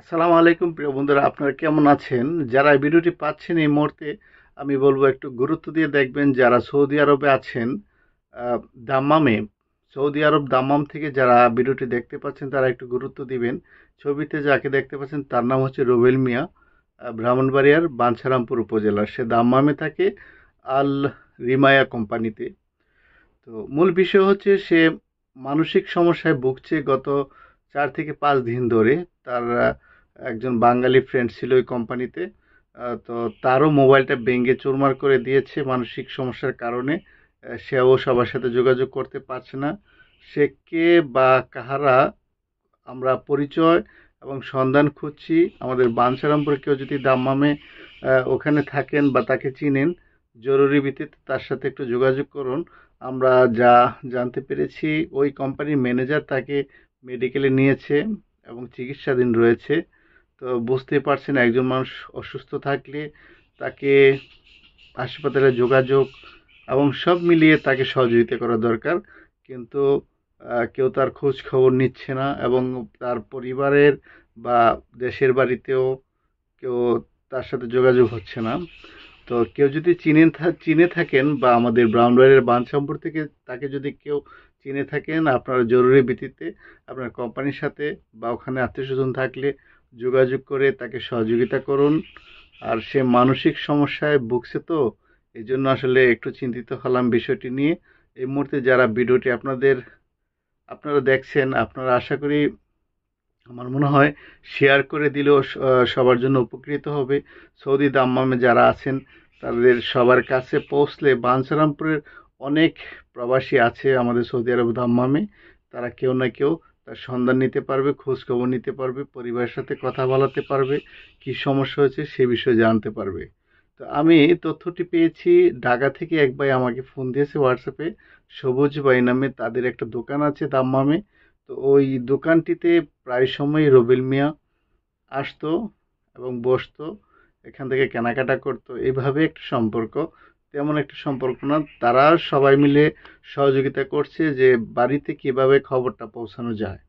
আসসালামু আলাইকুম প্রিয় বন্ধুরা আপনারা কেমন আছেন যারা ভিডিওটি পাচ্ছেন এই মুহূর্তে আমি বলবো একটু গুরুত্ব দিয়ে দেখবেন যারা সৌদি আরবে আছেন দাম্মামে সৌদি আরব দাম্মাম থেকে যারা ভিডিওটি দেখতে পাচ্ছেন তারা একটু গুরুত্ব দিবেন ছবিতে যাকে দেখতে পাচ্ছেন তার নাম হচ্ছে রুবেল মিয়া ব্রাহ্মণবাড়িয়ার বাঞ্ছারামপুর উপজেলার সে দাম্মামে থাকে আল রিমায়া কোম্পানিতে তো মূল বিষয় হচ্ছে সে মানসিক সমস্যায় ভুগছে গত চার থেকে পাঁচ দিন ধরে তার একজন বাঙালি ফ্রেন্ড ছিল ওই কোম্পানিতে তো তারও মোবাইলটা ভেঙে চুরমার করে দিয়েছে মানসিক সমস্যার কারণে সেও সবার সাথে যোগাযোগ করতে পারছে না সে কে বা কাহারা আমরা পরিচয় এবং সন্ধান খুঁজছি আমাদের বাঞ্ছারামপুরে কেউ যদি দাম্মামে ওখানে থাকেন বা তাকে চিনেন জরুরি ভিত্তিতে তার সাথে একটু যোগাযোগ করুন আমরা যা জানতে পেরেছি ওই কোম্পানির ম্যানেজার তাকে মেডিকেলে নিয়েছে এবং চিকিৎসাধীন রয়েছে তো বুঝতে পারছেন একজন মানুষ অসুস্থ থাকলে তাকে হাসপাতালে যোগাযোগ এবং সব মিলিয়ে তাকে সহযোগিতা করা দরকার কিন্তু কেউ তার খোঁজ খবর নিচ্ছে না এবং তার পরিবারের বা দেশের বাড়িতেও কেউ তার সাথে যোগাযোগ হচ্ছে না তো কেউ যদি চিনেন চিনে থাকেন বা আমাদের ব্রাউন রয়েলের বান সম্পর্কে তাকে যদি কেউ চিনে থাকেন আপনারা জরুরি ভিত্তিতে আপনার কোম্পানির সাথে বা ওখানে আত্মীয় স্বজন থাকলে যোগাযোগ করে তাকে সহযোগিতা করুন আর সে মানসিক সমস্যায় ভুগছে তো এই জন্য আসলে একটু চিন্তিত হলাম বিষয়টি নিয়ে এই মুহূর্তে যারা ভিডিওটি আপনাদের আপনারা দেখছেন আপনারা আশা করি আমার মনে হয় শেয়ার করে দিলেও সবার জন্য উপকৃত হবে সৌদি দাম্মামে যারা আছেন তাদের সবার কাছে পৌঁছলে বাঞ্ছারামপুরের অনেক প্রবাসী আছে আমাদের সৌদি আরব দাম্মামে তারা কেউ না কেউ তার সন্ধান নিতে পারবে খোঁজখবর নিতে পারবে পরিবারের সাথে কথা বলাতে পারবে কি সমস্যা হয়েছে সে বিষয়ে জানতে পারবে তো আমি তথ্যটি পেয়েছি ঢাকা থেকে এক ভাই আমাকে ফোন দিয়েছে হোয়াটসঅ্যাপে সবুজ ভাই নামে তাদের একটা দোকান আছে দাম্মামে তো ওই দোকানটিতে প্রায় সময় রবিল মিয়া আসতো এবং বসতো এখান থেকে কেনাকাটা করতো এইভাবে একটা সম্পর্ক তেমন একটা সম্পর্ক না তারা সবাই মিলে সহযোগিতা করছে যে বাড়িতে কিভাবে খবরটা পৌঁছানো যায়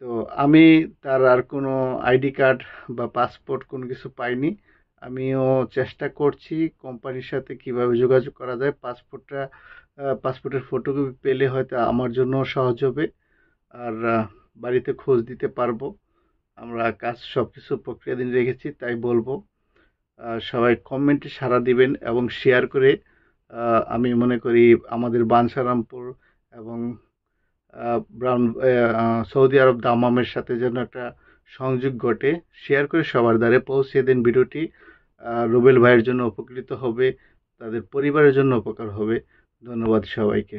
তো আমি তার আর কোনো আইডি কার্ড বা পাসপোর্ট কোনো কিছু পাইনি আমিও চেষ্টা করছি কোম্পানির সাথে কিভাবে যোগাযোগ করা যায় পাসপোর্টটা পাসপোর্টের ফটোকপি পেলে হয়তো আমার জন্য সহজ হবে আর বাড়িতে খোঁজ দিতে পারবো আমরা কাজ সব কিছু প্রক্রিয়াধীন রেখেছি তাই বলবো সবাই কমেন্টে সাড়া দিবেন এবং শেয়ার করে আমি মনে করি আমাদের বানসারামপুর এবং ব্রাউন সৌদি আরব দামামের সাথে যেন একটা সংযোগ ঘটে শেয়ার করে সবার দ্বারে পৌঁছে দিন ভিডিওটি রুবেল ভাইয়ের জন্য উপকৃত হবে তাদের পরিবারের জন্য উপকার হবে ধন্যবাদ সবাইকে